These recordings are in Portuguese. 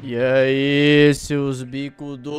E aí, seus bico doce!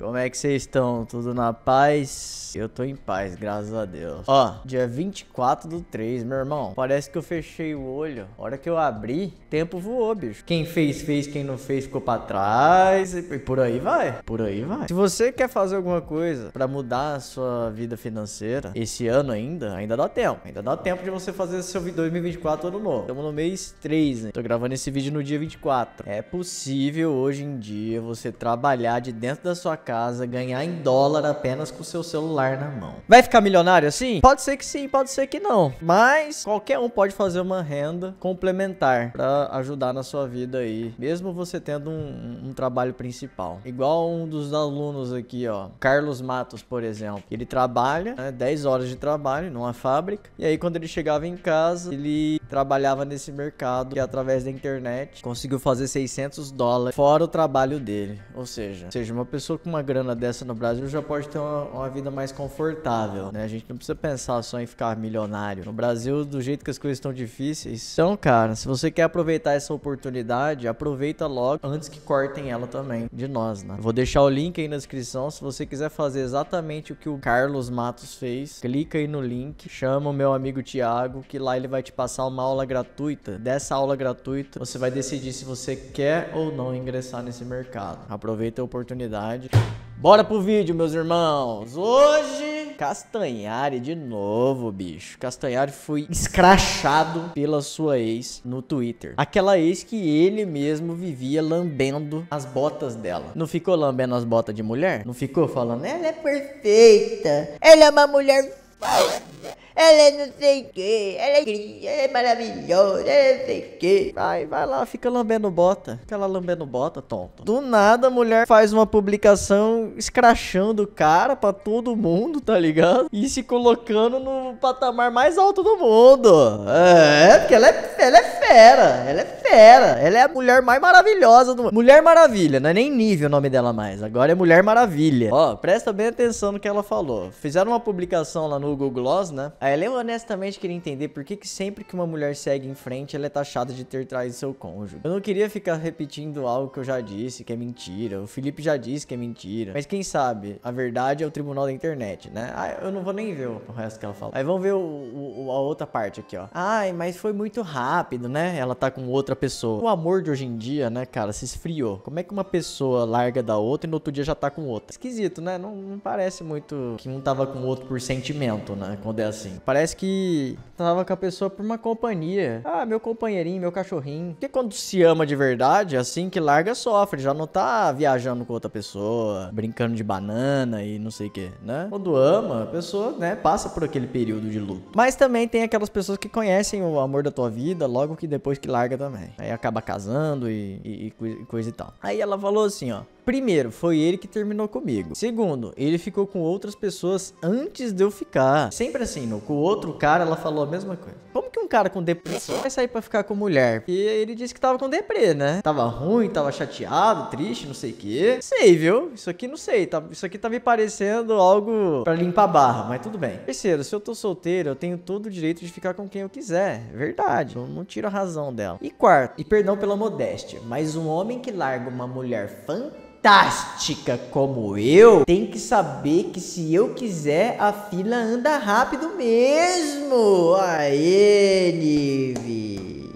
Como é que vocês estão? Tudo na paz? Eu tô em paz, graças a Deus. Ó, dia 24 do 3, meu irmão. Parece que eu fechei o olho. A hora que eu abri, tempo voou, bicho. Quem fez, fez. Quem não fez, ficou pra trás. E por aí vai. Por aí vai. Se você quer fazer alguma coisa pra mudar a sua vida financeira, esse ano ainda, ainda dá tempo. Ainda dá tempo de você fazer seu 2024 ano novo. Estamos no mês 3, né? Tô gravando esse vídeo no dia 24. 2024. É possível hoje em dia você trabalhar de dentro da sua casa, ganhar em dólar apenas com o seu celular na mão. Vai ficar milionário assim? Pode ser que sim, pode ser que não. Mas qualquer um pode fazer uma renda complementar para ajudar na sua vida aí, mesmo você tendo um, um trabalho principal. Igual um dos alunos aqui, ó, Carlos Matos, por exemplo. Ele trabalha né, 10 horas de trabalho numa fábrica e aí quando ele chegava em casa, ele trabalhava nesse mercado que através da internet conseguia conseguiu fazer 600 dólares fora o trabalho dele. Ou seja, ou seja uma pessoa com uma grana dessa no Brasil já pode ter uma, uma vida mais confortável, né? A gente não precisa pensar só em ficar milionário. No Brasil, do jeito que as coisas estão difíceis, então, cara, se você quer aproveitar essa oportunidade, aproveita logo antes que cortem ela também de nós, né? vou deixar o link aí na descrição se você quiser fazer exatamente o que o Carlos Matos fez. Clica aí no link, chama o meu amigo Thiago, que lá ele vai te passar uma aula gratuita. Dessa aula gratuita, você vai decidir decidir se você quer ou não ingressar nesse mercado. Aproveita a oportunidade. Bora pro vídeo, meus irmãos! Hoje, Castanhari de novo, bicho. Castanhari foi escrachado pela sua ex no Twitter. Aquela ex que ele mesmo vivia lambendo as botas dela. Não ficou lambendo as botas de mulher? Não ficou falando, ela é perfeita, ela é uma mulher ela é não sei o que, ela é ela é maravilhosa, ela é não sei o que. Vai, vai lá, fica lambendo bota. Fica lá lambendo bota, tonto. Do nada, a mulher faz uma publicação escrachando o cara pra todo mundo, tá ligado? E se colocando no patamar mais alto do mundo. É, porque ela é, ela é fera, ela é fera. Ela é a mulher mais maravilhosa do mundo. Mulher Maravilha, não é nem nível o nome dela mais. Agora é Mulher Maravilha. Ó, presta bem atenção no que ela falou. Fizeram uma publicação lá no Google Gloss, né? A ah, Ellen é honestamente queria entender por que, que sempre que uma mulher segue em frente, ela é taxada de ter traído seu cônjuge. Eu não queria ficar repetindo algo que eu já disse, que é mentira. O Felipe já disse que é mentira. Mas quem sabe, a verdade é o tribunal da internet, né? Ah, eu não vou nem ver o resto que ela fala. Aí vamos ver o, o, a outra parte aqui, ó. Ai, mas foi muito rápido, né? Ela tá com outra pessoa. O amor de hoje em dia, né, cara, se esfriou. Como é que uma pessoa larga da outra e no outro dia já tá com outra? Esquisito, né? Não, não parece muito que um tava com o outro por sentimento, né? Quando é assim. Parece que tava com a pessoa por uma companhia. Ah, meu companheirinho, meu cachorrinho. Porque quando se ama de verdade, é assim que larga, sofre. Já não tá viajando com outra pessoa, brincando de banana e não sei o que, né? Quando ama, a pessoa, né, passa por aquele período de luto. Mas também tem aquelas pessoas que conhecem o amor da tua vida logo que depois que larga também. Aí acaba casando e, e, e coisa e tal. Aí ela falou assim, ó. Primeiro, foi ele que terminou comigo. Segundo, ele ficou com outras pessoas antes de eu ficar. Sempre assim, no com o outro cara, ela falou a mesma coisa. Como que um cara com depressão vai sair para ficar com mulher? E ele disse que tava com deprê, né? Tava ruim, tava chateado, triste, não sei o quê. Sei, viu? Isso aqui não sei. Tá, isso aqui tá me parecendo algo para limpar a barra, mas tudo bem. Terceiro, se eu tô solteiro, eu tenho todo o direito de ficar com quem eu quiser. É verdade. Eu não tiro a razão dela. E quarto, e perdão pela modéstia, mas um homem que larga uma mulher fantástica fantástica como eu, tem que saber que se eu quiser, a fila anda rápido mesmo. Aê, Nive!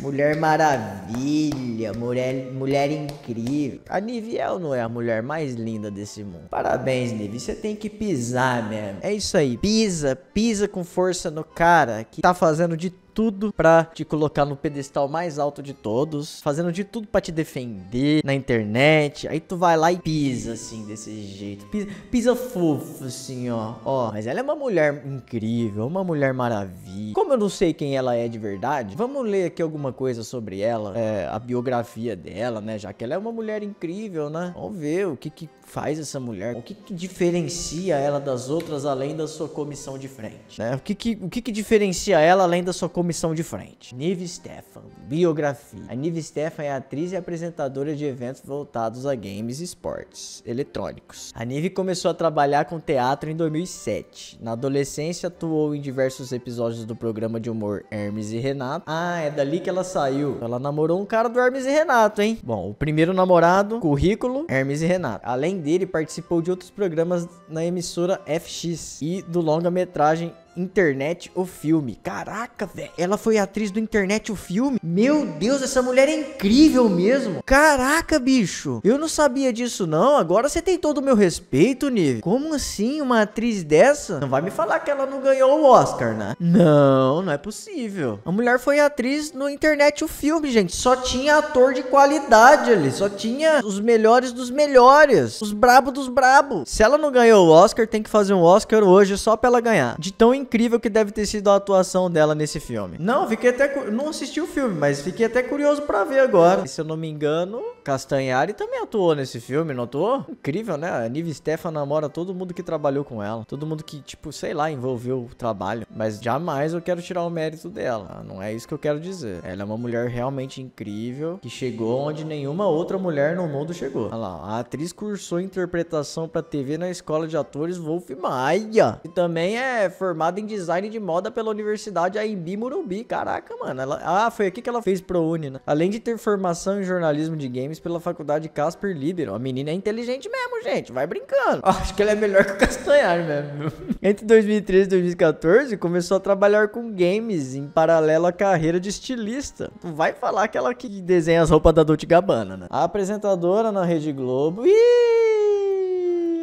Mulher maravilha, mulher, mulher incrível. A Niviel não é a mulher mais linda desse mundo. Parabéns, Nive, você tem que pisar mesmo. É isso aí, pisa, pisa com força no cara que tá fazendo de tudo para te colocar no pedestal mais alto de todos, fazendo de tudo para te defender na internet. Aí tu vai lá e pisa assim desse jeito, pisa, pisa fofo assim, ó, ó. Mas ela é uma mulher incrível, uma mulher maravilha. Como eu não sei quem ela é de verdade, vamos ler aqui alguma coisa sobre ela, é, a biografia dela, né? Já que ela é uma mulher incrível, né? Vamos ver o que que faz essa mulher, o que que diferencia ela das outras além da sua comissão de frente, né? O que que o que que diferencia ela além da sua comissão comissão de frente. Nive Stefan, biografia. A Nive Stefan é atriz e apresentadora de eventos voltados a games e esportes eletrônicos. A Nive começou a trabalhar com teatro em 2007. Na adolescência, atuou em diversos episódios do programa de humor Hermes e Renato. Ah, é dali que ela saiu. Ela namorou um cara do Hermes e Renato, hein? Bom, o primeiro namorado, currículo, Hermes e Renato. Além dele, participou de outros programas na emissora FX e do longa-metragem Internet o Filme. Caraca, velho. Ela foi atriz do Internet o Filme? Meu Deus, essa mulher é incrível mesmo. Caraca, bicho. Eu não sabia disso, não. Agora você tem todo o meu respeito, Nive. Como assim uma atriz dessa? Não vai me falar que ela não ganhou o Oscar, né? Não, não é possível. A mulher foi atriz no Internet o Filme, gente. Só tinha ator de qualidade ali. Só tinha os melhores dos melhores. Os brabo dos brabo. Se ela não ganhou o Oscar, tem que fazer um Oscar hoje só pra ela ganhar. De tão incrível que deve ter sido a atuação dela nesse filme. Não, fiquei até. Não assisti o filme, mas fiquei até curioso para ver agora. E, se eu não me engano, Castanhari também atuou nesse filme, não atuou? Incrível, né? A Nive Stefan namora todo mundo que trabalhou com ela. Todo mundo que, tipo, sei lá, envolveu o trabalho. Mas jamais eu quero tirar o mérito dela. Não é isso que eu quero dizer. Ela é uma mulher realmente incrível que chegou onde nenhuma outra mulher no mundo chegou. Olha lá, a atriz cursou interpretação para TV na escola de atores Wolf Maia. E também é formada mestrado em design de moda pela Universidade AMB Morumbi. Caraca, mano. Ela... Ah, foi aqui que ela fez pro uni, né? Além de ter formação em jornalismo de games pela faculdade Casper Libero. A menina é inteligente mesmo, gente. Vai brincando. Ah, acho que ela é melhor que o Castanhar mesmo. Entre 2013 e 2014, começou a trabalhar com games em paralelo à carreira de estilista. Tu vai falar que ela que desenha as roupas da Dolce Gabbana, né? A apresentadora na Rede Globo. Ih!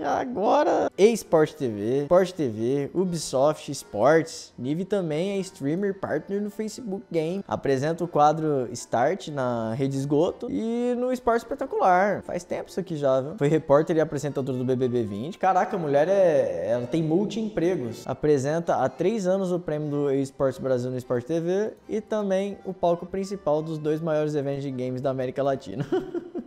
agora eSport TV, Sport TV, Ubisoft Sports, Nive também é streamer partner no Facebook Game, apresenta o quadro Start na Rede Esgoto e no Esporte Espetacular. Faz tempo isso aqui já, viu? Foi repórter e apresentadora do BBB 20. Caraca, a mulher é, ela tem multi-empregos. Apresenta há três anos o prêmio do Esportes Brasil no Esporte TV e também o palco principal dos dois maiores eventos de games da América Latina.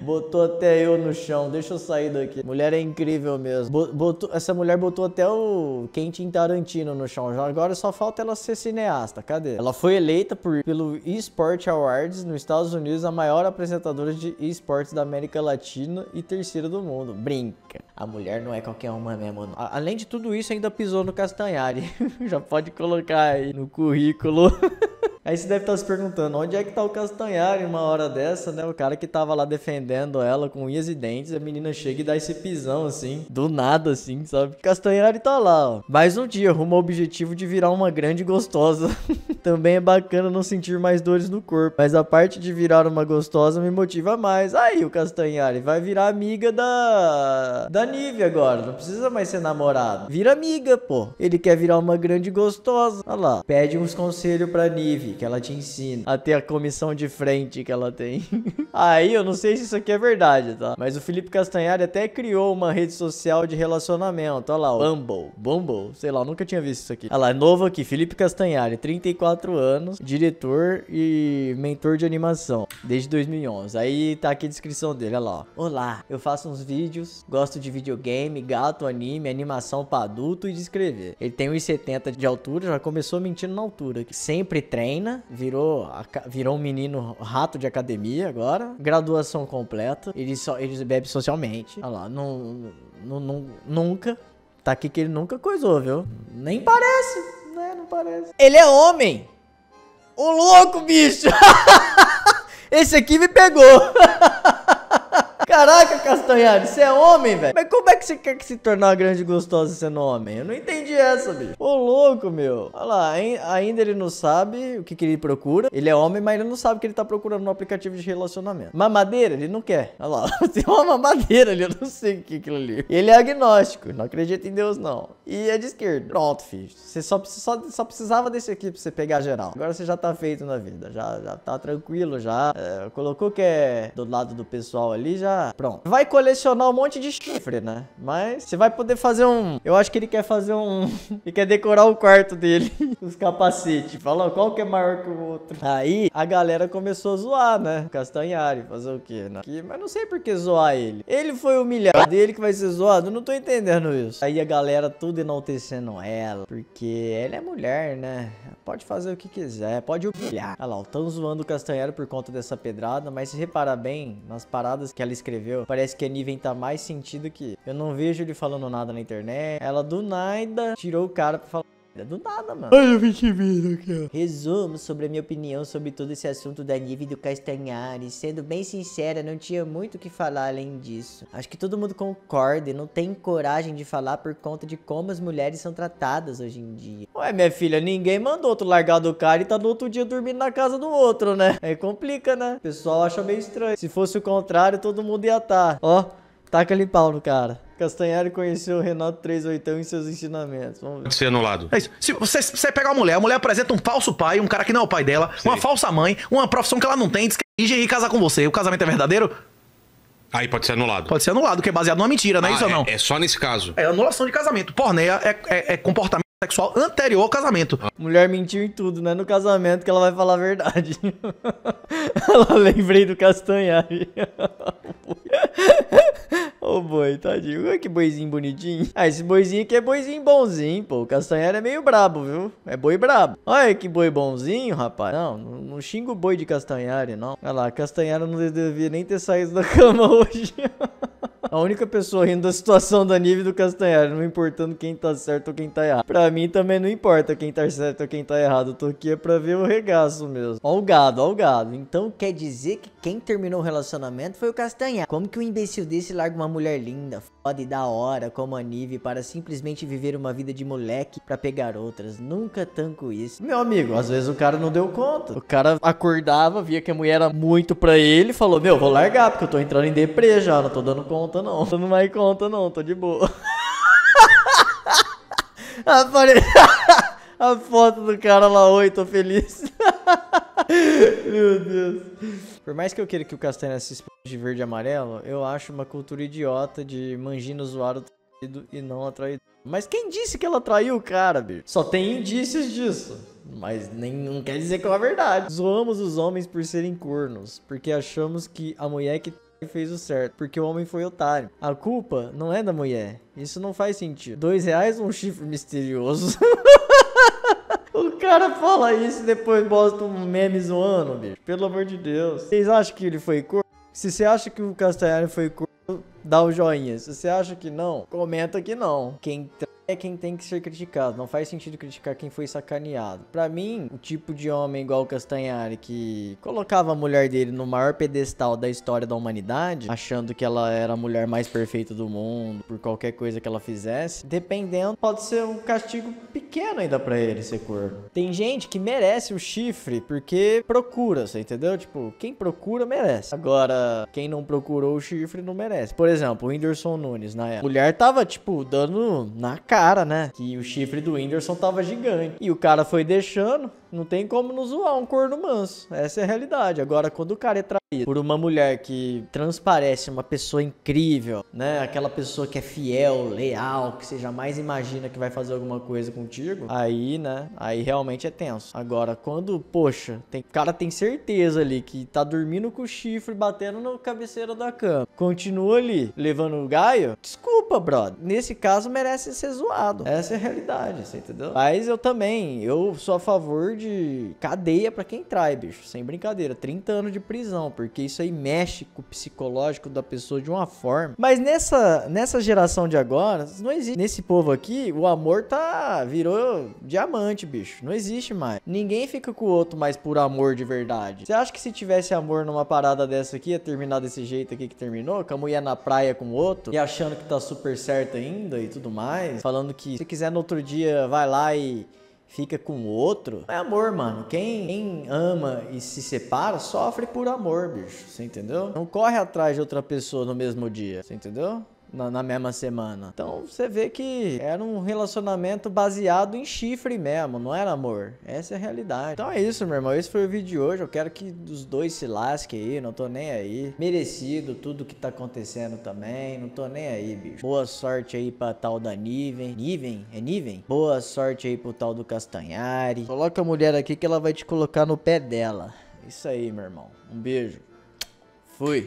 Botou até eu no chão. Deixa eu sair daqui. Mulher é incrível mesmo. Botou, essa mulher botou até o Quentin Tarantino no chão. Agora só falta ela ser cineasta. Cadê? Ela foi eleita por, pelo eSport Awards nos Estados Unidos a maior apresentadora de esportes da América Latina e terceira do mundo. Brinca. A mulher não é qualquer uma mesmo. mano. além de tudo isso, ainda pisou no Castanhari. Já pode colocar aí no currículo. Aí você deve estar tá se perguntando, onde é que está o Castanhari uma hora dessa, né? O cara que estava lá defendendo ela com unhas e dentes, a menina chega e dá esse pisão, assim, do nada, assim, sabe? Castanhari tá lá, ó. Mais um dia, rumo ao objetivo de virar uma grande gostosa. Também é bacana não sentir mais dores no corpo, mas a parte de virar uma gostosa me motiva mais. Aí o Castanhari vai virar amiga da da Nive agora, não precisa mais ser namorado. Vira amiga, pô. Ele quer virar uma grande gostosa. Olha lá, pede uns conselhos pra Nive, que ela te ensina a ter a comissão de frente que ela tem. Aí eu não sei se isso aqui é verdade, tá? Mas o Felipe Castanhari até criou uma rede social de relacionamento. Olha lá, o Bumble. Bumble, sei lá, nunca tinha visto isso aqui. Olha lá, é novo aqui, Felipe Castanhari, 34 quatro anos, diretor e mentor de animação desde 2011. Aí tá aqui a descrição dele, olha lá. Olá, eu faço uns vídeos, gosto de videogame, gato, anime, animação para adulto e de escrever. Ele tem 1,70 de altura, já começou mentindo na altura. Sempre treina, virou, virou um menino rato de academia agora. Graduação completa, ele, só, ele bebe socialmente. Olha lá, não, não, não, nunca. Tá aqui que ele nunca coisou, viu? Nem parece, né? Não parece. Ele é homem! Ô louco, bicho! Esse aqui me pegou! Caraca, Castanhari, você é homem, velho. Mas como é que você quer que se tornar grande e gostosa sendo homem? Eu não entendi essa, bicho. Ô, louco, meu. Olha lá, ainda ele não sabe o que, que ele procura. Ele é homem, mas ele não sabe o que ele tá procurando no aplicativo de relacionamento. Mamadeira, ele não quer. Olha lá, tem uma mamadeira ali, eu não sei o que é aquilo ali. Ele é agnóstico, não acredita em Deus, não. E é de esquerda. Pronto, filho. Você só, só, só precisava desse aqui pra você pegar geral. Agora você já tá feito na vida, já, já tá tranquilo, já. É, colocou que é do lado do pessoal ali, já pronto. Vai colecionar um monte de chifre, né? Mas você vai poder fazer um... Eu acho que ele quer fazer um... ele quer decorar o quarto dele. Os capacetes. falou qual que é maior que o outro. Aí a galera começou a zoar, né? Castanhari. Fazer o quê, né? Que... Mas não sei por que zoar ele. Ele foi humilhado. Ele que vai ser zoado. Não tô entendendo isso. Aí a galera tudo enaltecendo ela. Porque ela é mulher, né? Pode fazer o que quiser. Pode humilhar. Olha lá, tão zoando o Castanhari por conta dessa pedrada. Mas se reparar bem nas paradas que ela escreveu escreveu, parece que a Niven tá mais sentido que eu. não vejo ele falando nada na internet. Ela do nada tirou o cara pra falar é do nada, mano. Olha o aqui, ó. Resumo sobre a minha opinião sobre todo esse assunto da Nive e do Castanhari. Sendo bem sincera, não tinha muito o que falar além disso. Acho que todo mundo concorda e não tem coragem de falar por conta de como as mulheres são tratadas hoje em dia. Ué, minha filha, ninguém mandou tu largar do cara e tá no outro dia dormindo na casa do outro, né? Aí é complica, né? O pessoal acha meio estranho. Se fosse o contrário, todo mundo ia estar. Tá. Ó. Taca-lhe pau no cara. Castanhari conheceu o Renato 38 em seus ensinamentos. Vamos ver. Ser anulado. É isso. Se você, você pegar uma mulher, a mulher apresenta um falso pai, um cara que não é o pai dela, Sim. uma falsa mãe, uma profissão que ela não tem, diz que é ir casar com você. O casamento é verdadeiro? Aí pode ser anulado. Pode ser anulado, que é baseado numa mentira, não é ah, isso é, ou não? É, é só nesse caso. É anulação de casamento. Porneia é, é, é comportamento sexual anterior ao casamento. Ah. Mulher mentiu em tudo, né? No casamento que ela vai falar a verdade. ela lembrei do Castanhari. Ô boi, tadinho. Olha que boizinho bonitinho. Ah, esse boizinho aqui é boizinho bonzinho, pô. O castanheira é meio brabo, viu? É boi brabo. Olha que boi bonzinho, rapaz. Não, não, não xinga o boi de castanhari, não. Olha lá, castanhari não devia nem ter saído da cama hoje. A única pessoa rindo da situação da Nive do Castanhari, não importando quem tá certo ou quem tá errado. Pra mim também não importa quem tá certo ou quem tá errado. Eu tô aqui é pra ver o regaço mesmo. Ó o gado, ó o gado. Então quer dizer que quem terminou o relacionamento foi o Castanhar. Como que um imbecil desse larga uma mulher linda, foda e da hora, como a Nive, para simplesmente viver uma vida de moleque para pegar outras? Nunca tanco isso. Meu amigo, às vezes o cara não deu conta. O cara acordava, via que a mulher era muito pra ele, falou: Meu, vou largar, porque eu tô entrando em deprê já, não tô dando conta não. Tô não mais conta não, tô de boa. a foto do cara lá, oi, tô feliz. Meu Deus. Por mais que eu queira que o Castanha se exploda de verde e amarelo, eu acho uma cultura idiota de mangina zoar o traído e não a Mas quem disse que ela traiu o cara, bicho? Só tem indícios disso. Mas nem, não quer dizer que é uma verdade. Zoamos os homens por serem cornos, porque achamos que a mulher que fez o certo, porque o homem foi otário. A culpa não é da mulher. Isso não faz sentido. Dois reais um chifre misterioso. O cara fala isso e depois bosta um meme zoando, bicho. Pelo amor de Deus. Vocês acham que ele foi corno? Se você acha que o Castanhari foi corno, dá o um joinha. Se você acha que não, comenta que não. Quem é quem tem que ser criticado. Não faz sentido criticar quem foi sacaneado. Para mim, o tipo de homem igual o Castanhari que colocava a mulher dele no maior pedestal da história da humanidade, achando que ela era a mulher mais perfeita do mundo por qualquer coisa que ela fizesse, dependendo, pode ser um castigo pequeno ainda para ele ser corno. Tem gente que merece o chifre porque procura, você entendeu? Tipo, quem procura merece. Agora, quem não procurou o chifre não merece. Por exemplo, o Whindersson Nunes na época. A mulher tava tipo dando na cara cara, né? Que o chifre do Whindersson tava gigante. E o cara foi deixando, não tem como não zoar um corno manso. Essa é a realidade. Agora, quando o cara é traído por uma mulher que transparece uma pessoa incrível, né? Aquela pessoa que é fiel, leal, que você jamais imagina que vai fazer alguma coisa contigo, aí, né? Aí realmente é tenso. Agora, quando, poxa, tem, o cara tem certeza ali que tá dormindo com o chifre batendo na cabeceira da cama, continua ali levando o gaio, desculpa, brother. Nesse caso, merece ser zoado. Essa é a realidade, você entendeu? Mas eu também, eu sou a favor de cadeia para quem trai, bicho. Sem brincadeira. 30 anos de prisão, porque isso aí mexe com o psicológico da pessoa de uma forma. Mas nessa, nessa geração de agora, não existe. Nesse povo aqui, o amor tá. virou diamante, bicho. Não existe mais. Ninguém fica com o outro mais por amor de verdade. Você acha que se tivesse amor numa parada dessa aqui, ia terminar desse jeito aqui que terminou? Com a mulher na praia com o outro e achando que tá super certo ainda e tudo mais? Falando que se quiser no outro dia, vai lá e fica com o outro, é amor, mano. Quem, quem, ama e se separa sofre por amor, bicho. Você entendeu? Não corre atrás de outra pessoa no mesmo dia. Você entendeu? na, na, mesma semana. Então você vê que era um relacionamento baseado em chifre mesmo, não era amor. Essa é a realidade. Então é isso, meu irmão. Esse foi o vídeo de hoje. Eu quero que os dois se lasquem aí, não tô nem aí. Merecido tudo que tá acontecendo também, não tô nem aí, bicho. Boa sorte aí pra tal da Niven. Niven? É Niven? Boa sorte aí pro tal do Castanhari. Coloca a mulher aqui que ela vai te colocar no pé dela. Isso aí, meu irmão. Um beijo. Fui.